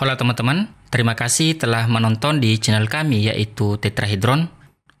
Halo teman-teman, terima kasih telah menonton di channel kami yaitu Tetrahedron.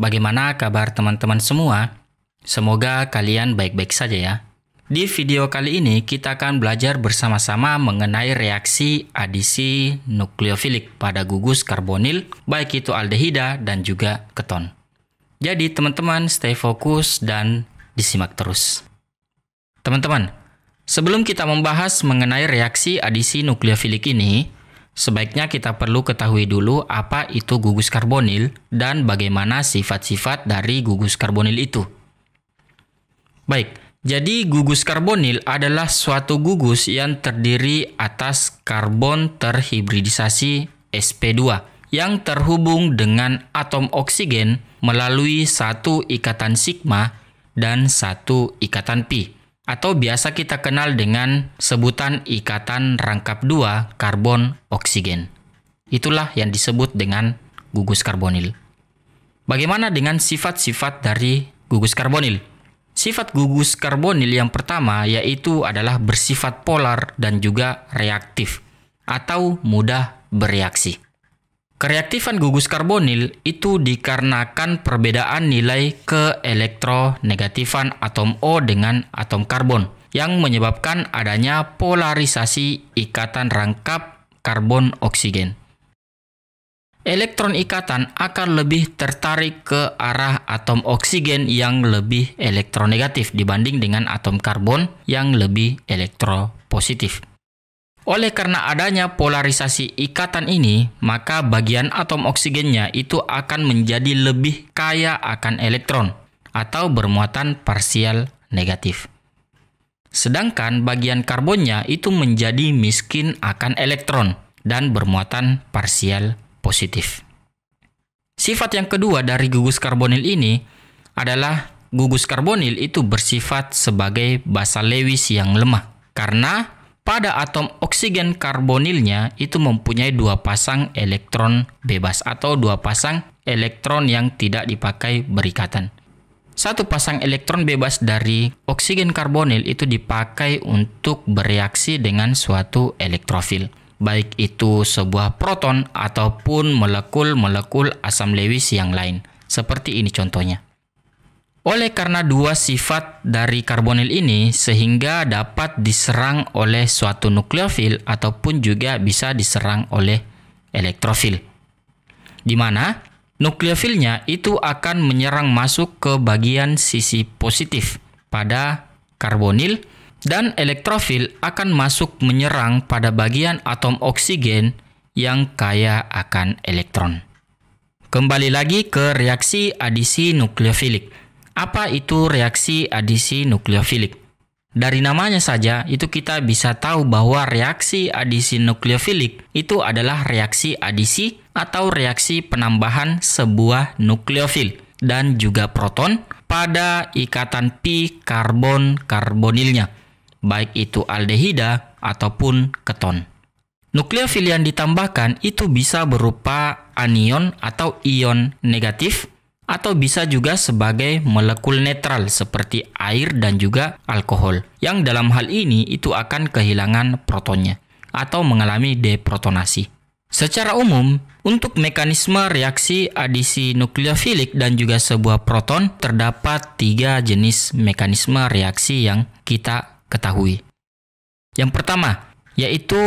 Bagaimana kabar teman-teman semua? Semoga kalian baik-baik saja ya. Di video kali ini kita akan belajar bersama-sama mengenai reaksi adisi nukleofilik pada gugus karbonil baik itu aldehida dan juga keton. Jadi teman-teman stay fokus dan disimak terus. Teman-teman, sebelum kita membahas mengenai reaksi adisi nukleofilik ini, Sebaiknya kita perlu ketahui dulu apa itu gugus karbonil dan bagaimana sifat-sifat dari gugus karbonil itu. Baik, jadi gugus karbonil adalah suatu gugus yang terdiri atas karbon terhibridisasi sp2 yang terhubung dengan atom oksigen melalui satu ikatan sigma dan satu ikatan pi atau biasa kita kenal dengan sebutan ikatan rangkap dua karbon oksigen. Itulah yang disebut dengan gugus karbonil. Bagaimana dengan sifat-sifat dari gugus karbonil? Sifat gugus karbonil yang pertama yaitu adalah bersifat polar dan juga reaktif atau mudah bereaksi. Kereaktifan gugus karbonil itu dikarenakan perbedaan nilai keelektronegatifan atom O dengan atom karbon yang menyebabkan adanya polarisasi ikatan rangkap karbon oksigen. Elektron ikatan akan lebih tertarik ke arah atom oksigen yang lebih elektronegatif dibanding dengan atom karbon yang lebih elektropositif. Oleh karena adanya polarisasi ikatan ini, maka bagian atom oksigennya itu akan menjadi lebih kaya akan elektron atau bermuatan parsial negatif. Sedangkan bagian karbonnya itu menjadi miskin akan elektron dan bermuatan parsial positif. Sifat yang kedua dari gugus karbonil ini adalah gugus karbonil itu bersifat sebagai basa Lewis yang lemah karena pada atom oksigen karbonilnya itu mempunyai dua pasang elektron bebas atau dua pasang elektron yang tidak dipakai berikatan. Satu pasang elektron bebas dari oksigen karbonil itu dipakai untuk bereaksi dengan suatu elektrofil, baik itu sebuah proton ataupun molekul-molekul asam Lewis yang lain. Seperti ini contohnya. Oleh karena dua sifat dari karbonil ini sehingga dapat diserang oleh suatu nukleofil ataupun juga bisa diserang oleh elektrofil. Di mana nukleofilnya itu akan menyerang masuk ke bagian sisi positif pada karbonil dan elektrofil akan masuk menyerang pada bagian atom oksigen yang kaya akan elektron. Kembali lagi ke reaksi adisi nukleofilik. Apa itu reaksi adisi nukleofilik? Dari namanya saja, itu kita bisa tahu bahwa reaksi adisi nukleofilik itu adalah reaksi adisi atau reaksi penambahan sebuah nukleofil dan juga proton pada ikatan pi karbon karbonilnya, baik itu aldehida ataupun keton. Nukleofil yang ditambahkan itu bisa berupa anion atau ion negatif atau bisa juga sebagai molekul netral seperti air dan juga alkohol yang dalam hal ini itu akan kehilangan protonnya atau mengalami deprotonasi. Secara umum, untuk mekanisme reaksi adisi nukleofilik dan juga sebuah proton terdapat tiga jenis mekanisme reaksi yang kita ketahui. Yang pertama, yaitu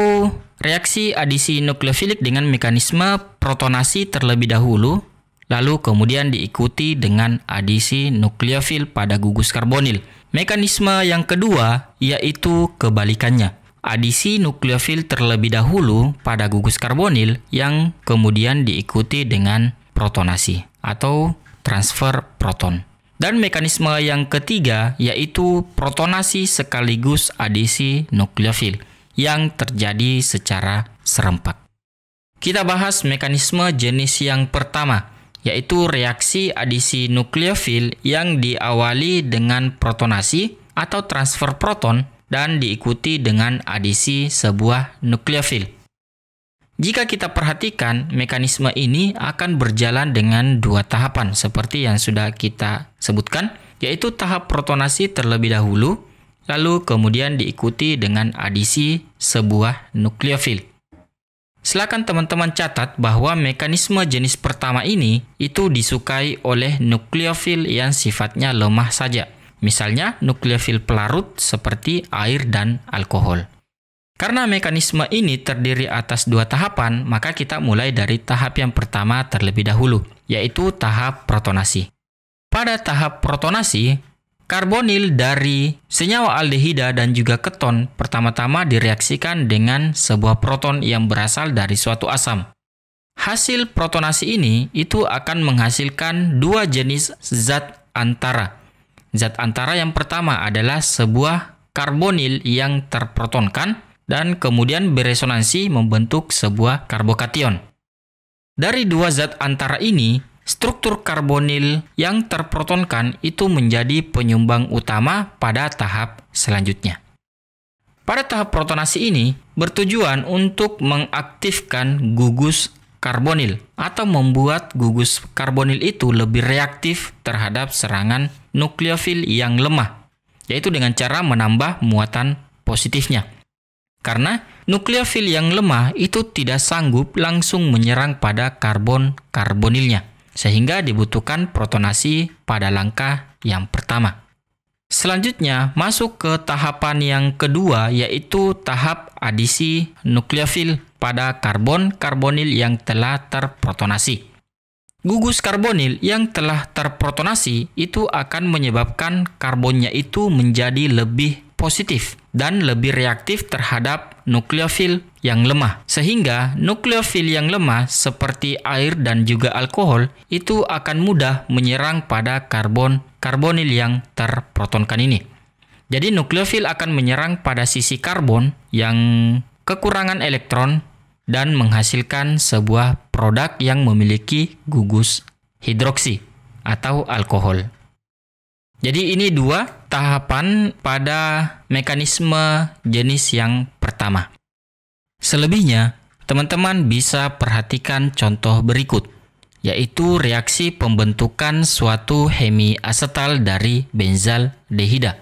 reaksi adisi nukleofilik dengan mekanisme protonasi terlebih dahulu lalu kemudian diikuti dengan adisi nukleofil pada gugus karbonil. Mekanisme yang kedua yaitu kebalikannya. Adisi nukleofil terlebih dahulu pada gugus karbonil yang kemudian diikuti dengan protonasi atau transfer proton. Dan mekanisme yang ketiga yaitu protonasi sekaligus adisi nukleofil yang terjadi secara serempak. Kita bahas mekanisme jenis yang pertama, yaitu reaksi adisi nukleofil yang diawali dengan protonasi atau transfer proton dan diikuti dengan adisi sebuah nukleofil. Jika kita perhatikan, mekanisme ini akan berjalan dengan dua tahapan seperti yang sudah kita sebutkan, yaitu tahap protonasi terlebih dahulu, lalu kemudian diikuti dengan adisi sebuah nukleofil. Silakan teman-teman catat bahwa mekanisme jenis pertama ini itu disukai oleh nukleofil yang sifatnya lemah saja. Misalnya nukleofil pelarut seperti air dan alkohol. Karena mekanisme ini terdiri atas dua tahapan, maka kita mulai dari tahap yang pertama terlebih dahulu, yaitu tahap protonasi. Pada tahap protonasi, Karbonil dari senyawa aldehida dan juga keton pertama-tama direaksikan dengan sebuah proton yang berasal dari suatu asam. Hasil protonasi ini itu akan menghasilkan dua jenis zat antara. Zat antara yang pertama adalah sebuah karbonil yang terprotonkan dan kemudian beresonansi membentuk sebuah karbokation. Dari dua zat antara ini, struktur karbonil yang terprotonkan itu menjadi penyumbang utama pada tahap selanjutnya. Pada tahap protonasi ini bertujuan untuk mengaktifkan gugus karbonil atau membuat gugus karbonil itu lebih reaktif terhadap serangan nukleofil yang lemah, yaitu dengan cara menambah muatan positifnya. Karena nukleofil yang lemah itu tidak sanggup langsung menyerang pada karbon karbonilnya sehingga dibutuhkan protonasi pada langkah yang pertama. Selanjutnya, masuk ke tahapan yang kedua, yaitu tahap adisi nukleofil pada karbon-karbonil yang telah terprotonasi. Gugus karbonil yang telah terprotonasi itu akan menyebabkan karbonnya itu menjadi lebih positif dan lebih reaktif terhadap nukleofil yang lemah. Sehingga nukleofil yang lemah seperti air dan juga alkohol itu akan mudah menyerang pada karbon karbonil yang terprotonkan ini. Jadi nukleofil akan menyerang pada sisi karbon yang kekurangan elektron dan menghasilkan sebuah produk yang memiliki gugus hidroksi atau alkohol. Jadi ini dua tahapan pada mekanisme jenis yang pertama. Selebihnya, teman-teman bisa perhatikan contoh berikut, yaitu reaksi pembentukan suatu hemiasetal dari benzaldehida.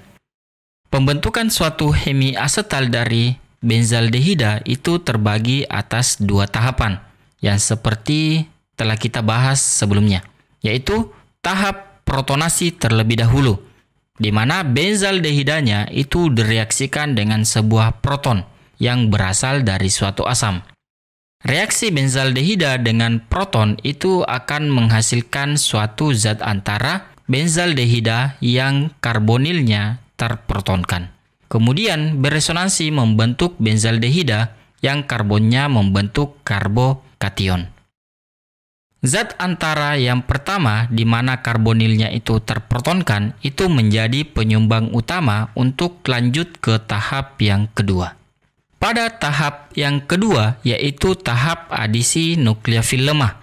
Pembentukan suatu hemiasetal dari benzaldehida itu terbagi atas dua tahapan yang seperti telah kita bahas sebelumnya, yaitu tahap protonasi terlebih dahulu, di mana benzaldehidanya itu direaksikan dengan sebuah proton yang berasal dari suatu asam. Reaksi benzaldehida dengan proton itu akan menghasilkan suatu zat antara benzaldehida yang karbonilnya terprotonkan. Kemudian beresonansi membentuk benzaldehida yang karbonnya membentuk karbokation. Zat antara yang pertama di mana karbonilnya itu terprotonkan itu menjadi penyumbang utama untuk lanjut ke tahap yang kedua. Pada tahap yang kedua yaitu tahap adisi nukleofil lemah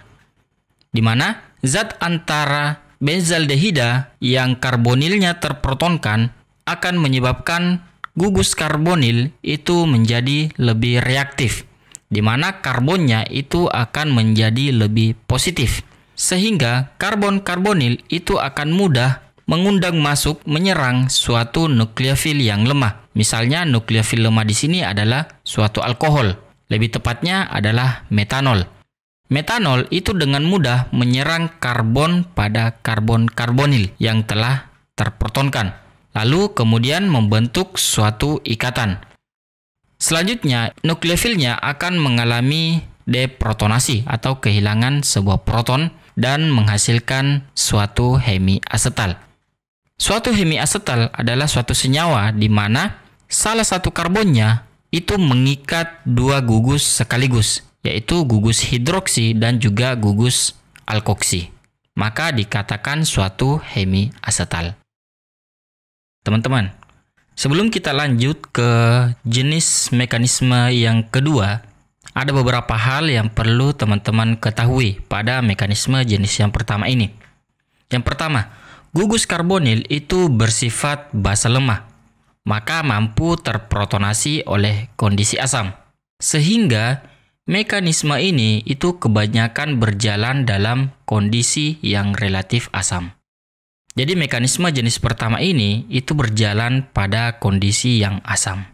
di mana zat antara benzaldehida yang karbonilnya terprotonkan akan menyebabkan gugus karbonil itu menjadi lebih reaktif di mana karbonnya itu akan menjadi lebih positif. Sehingga karbon-karbonil itu akan mudah mengundang masuk menyerang suatu nukleofil yang lemah. Misalnya nukleofil lemah di sini adalah suatu alkohol, lebih tepatnya adalah metanol. Metanol itu dengan mudah menyerang karbon pada karbon-karbonil yang telah terprotonkan, lalu kemudian membentuk suatu ikatan. Selanjutnya, nukleofilnya akan mengalami deprotonasi atau kehilangan sebuah proton dan menghasilkan suatu hemiasetal. Suatu hemiasetal adalah suatu senyawa di mana salah satu karbonnya itu mengikat dua gugus sekaligus, yaitu gugus hidroksi dan juga gugus alkoksi. Maka dikatakan suatu hemiasetal. Teman-teman, Sebelum kita lanjut ke jenis mekanisme yang kedua, ada beberapa hal yang perlu teman-teman ketahui pada mekanisme jenis yang pertama ini. Yang pertama, gugus karbonil itu bersifat basa lemah, maka mampu terprotonasi oleh kondisi asam. Sehingga mekanisme ini itu kebanyakan berjalan dalam kondisi yang relatif asam. Jadi mekanisme jenis pertama ini itu berjalan pada kondisi yang asam.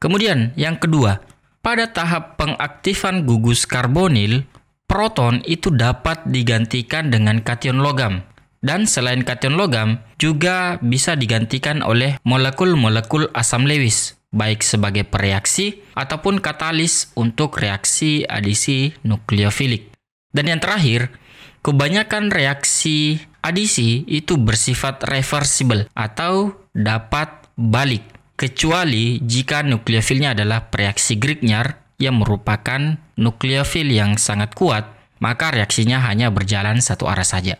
Kemudian yang kedua, pada tahap pengaktifan gugus karbonil, proton itu dapat digantikan dengan kation logam. Dan selain kation logam, juga bisa digantikan oleh molekul-molekul asam lewis, baik sebagai pereaksi ataupun katalis untuk reaksi adisi nukleofilik. Dan yang terakhir, kebanyakan reaksi Adisi itu bersifat reversible atau dapat balik, kecuali jika nukleofilnya adalah reaksi Grignard yang merupakan nukleofil yang sangat kuat, maka reaksinya hanya berjalan satu arah saja.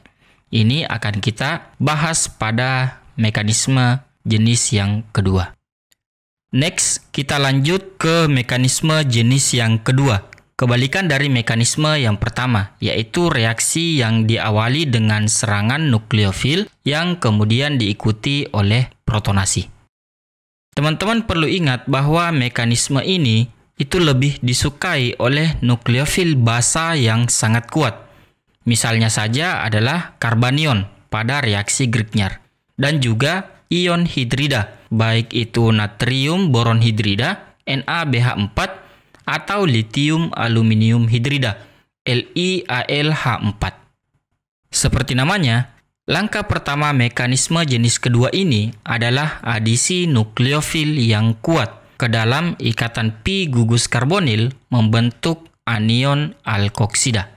Ini akan kita bahas pada mekanisme jenis yang kedua. Next, kita lanjut ke mekanisme jenis yang kedua, Kebalikan dari mekanisme yang pertama, yaitu reaksi yang diawali dengan serangan nukleofil yang kemudian diikuti oleh protonasi. Teman-teman perlu ingat bahwa mekanisme ini itu lebih disukai oleh nukleofil basa yang sangat kuat. Misalnya saja adalah karbanion pada reaksi Grignard dan juga ion hidrida, baik itu natrium boron hidrida NaBH4 atau lithium aluminium hidrida LiAlH4. Seperti namanya, langkah pertama mekanisme jenis kedua ini adalah adisi nukleofil yang kuat ke dalam ikatan pi gugus karbonil membentuk anion alkoksida.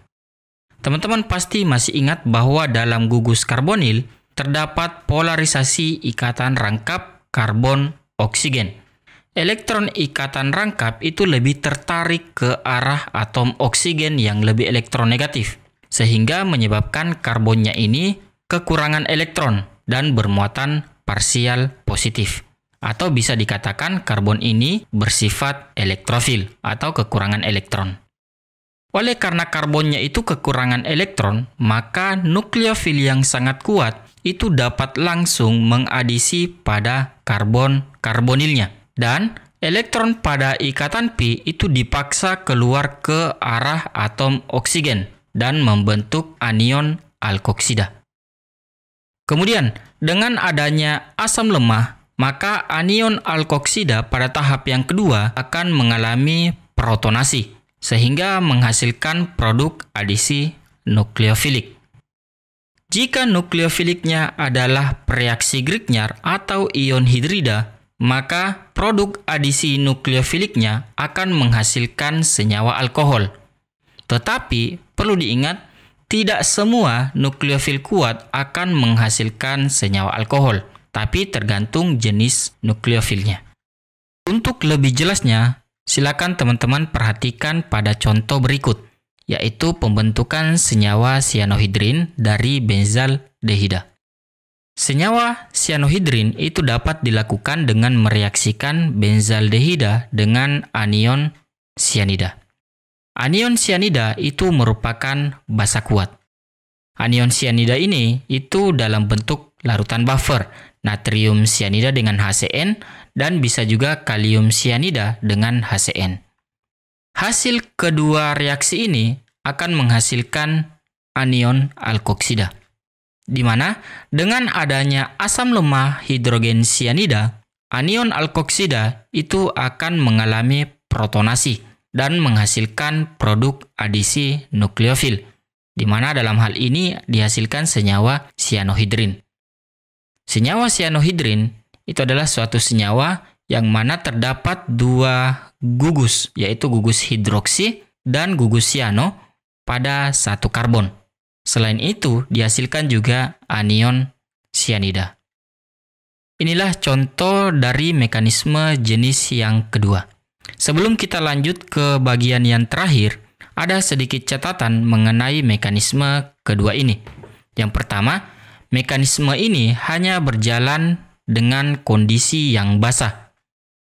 Teman-teman pasti masih ingat bahwa dalam gugus karbonil terdapat polarisasi ikatan rangkap karbon oksigen. Elektron ikatan rangkap itu lebih tertarik ke arah atom oksigen yang lebih elektronegatif, sehingga menyebabkan karbonnya ini kekurangan elektron dan bermuatan parsial positif. Atau bisa dikatakan karbon ini bersifat elektrofil atau kekurangan elektron. Oleh karena karbonnya itu kekurangan elektron, maka nukleofil yang sangat kuat itu dapat langsung mengadisi pada karbon karbonilnya dan elektron pada ikatan pi itu dipaksa keluar ke arah atom oksigen dan membentuk anion alkoksida. Kemudian, dengan adanya asam lemah, maka anion alkoksida pada tahap yang kedua akan mengalami protonasi, sehingga menghasilkan produk adisi nukleofilik. Jika nukleofiliknya adalah reaksi Grignard atau ion hidrida, maka produk adisi nukleofiliknya akan menghasilkan senyawa alkohol. Tetapi perlu diingat, tidak semua nukleofil kuat akan menghasilkan senyawa alkohol, tapi tergantung jenis nukleofilnya. Untuk lebih jelasnya, silakan teman-teman perhatikan pada contoh berikut, yaitu pembentukan senyawa sianohidrin dari benzaldehida. Senyawa cyanohidrin itu dapat dilakukan dengan mereaksikan benzaldehida dengan anion cyanida. Anion cyanida itu merupakan basa kuat. Anion cyanida ini itu dalam bentuk larutan buffer, natrium cyanida dengan HCN dan bisa juga kalium cyanida dengan HCN. Hasil kedua reaksi ini akan menghasilkan anion alkoksida di mana dengan adanya asam lemah hidrogen sianida, anion alkoksida itu akan mengalami protonasi dan menghasilkan produk adisi nukleofil, di mana dalam hal ini dihasilkan senyawa sianohidrin. Senyawa sianohidrin itu adalah suatu senyawa yang mana terdapat dua gugus, yaitu gugus hidroksi dan gugus siano pada satu karbon. Selain itu, dihasilkan juga anion cyanida. Inilah contoh dari mekanisme jenis yang kedua. Sebelum kita lanjut ke bagian yang terakhir, ada sedikit catatan mengenai mekanisme kedua ini. Yang pertama, mekanisme ini hanya berjalan dengan kondisi yang basah.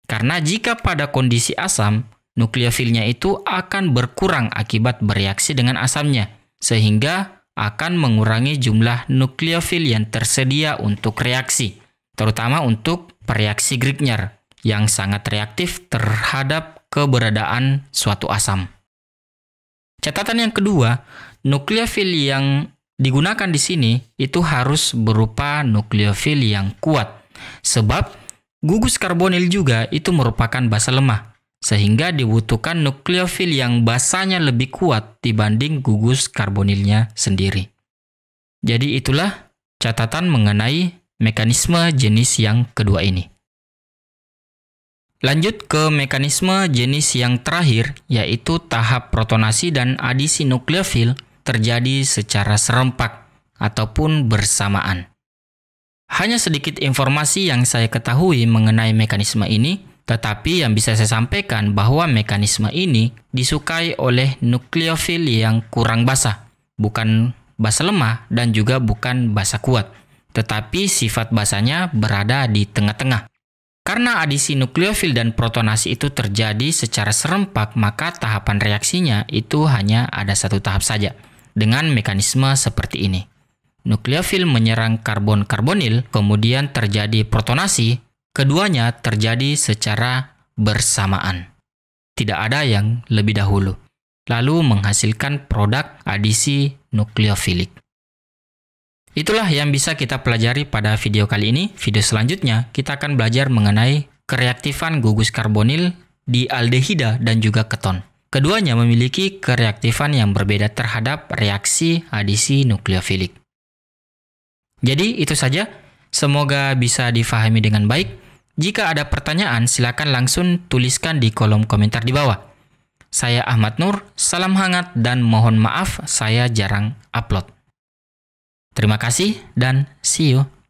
Karena jika pada kondisi asam, nukleofilnya itu akan berkurang akibat bereaksi dengan asamnya, sehingga akan mengurangi jumlah nukleofil yang tersedia untuk reaksi, terutama untuk pereaksi Grignard yang sangat reaktif terhadap keberadaan suatu asam. Catatan yang kedua, nukleofil yang digunakan di sini itu harus berupa nukleofil yang kuat, sebab gugus karbonil juga itu merupakan basa lemah sehingga dibutuhkan nukleofil yang basanya lebih kuat dibanding gugus karbonilnya sendiri. Jadi itulah catatan mengenai mekanisme jenis yang kedua ini. Lanjut ke mekanisme jenis yang terakhir, yaitu tahap protonasi dan adisi nukleofil terjadi secara serempak ataupun bersamaan. Hanya sedikit informasi yang saya ketahui mengenai mekanisme ini, tetapi yang bisa saya sampaikan bahwa mekanisme ini disukai oleh nukleofil yang kurang basah, bukan basa lemah dan juga bukan basa kuat, tetapi sifat basahnya berada di tengah-tengah. Karena adisi nukleofil dan protonasi itu terjadi secara serempak, maka tahapan reaksinya itu hanya ada satu tahap saja, dengan mekanisme seperti ini. Nukleofil menyerang karbon karbonil, kemudian terjadi protonasi, Keduanya terjadi secara bersamaan. Tidak ada yang lebih dahulu, lalu menghasilkan produk adisi nukleofilik. Itulah yang bisa kita pelajari pada video kali ini. Video selanjutnya kita akan belajar mengenai kereaktifan gugus karbonil di aldehida dan juga keton. Keduanya memiliki kereaktifan yang berbeda terhadap reaksi adisi nukleofilik. Jadi itu saja, semoga bisa difahami dengan baik. Jika ada pertanyaan, silakan langsung tuliskan di kolom komentar di bawah. Saya Ahmad Nur, salam hangat dan mohon maaf saya jarang upload. Terima kasih dan see you.